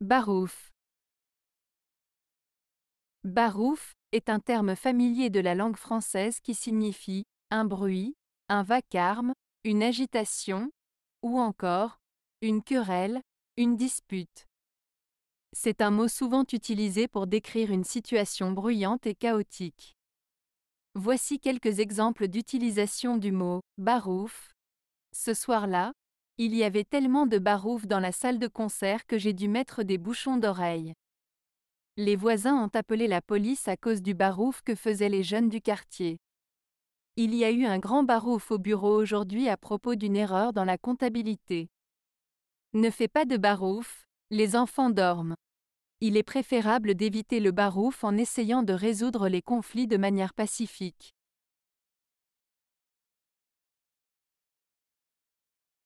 Barouf. Barouf est un terme familier de la langue française qui signifie un bruit, un vacarme, une agitation, ou encore une querelle, une dispute. C'est un mot souvent utilisé pour décrire une situation bruyante et chaotique. Voici quelques exemples d'utilisation du mot barouf. Ce soir-là, il y avait tellement de barouf dans la salle de concert que j'ai dû mettre des bouchons d'oreilles. Les voisins ont appelé la police à cause du barouf que faisaient les jeunes du quartier. Il y a eu un grand barouf au bureau aujourd'hui à propos d'une erreur dans la comptabilité. Ne fais pas de barouf, les enfants dorment. Il est préférable d'éviter le barouf en essayant de résoudre les conflits de manière pacifique.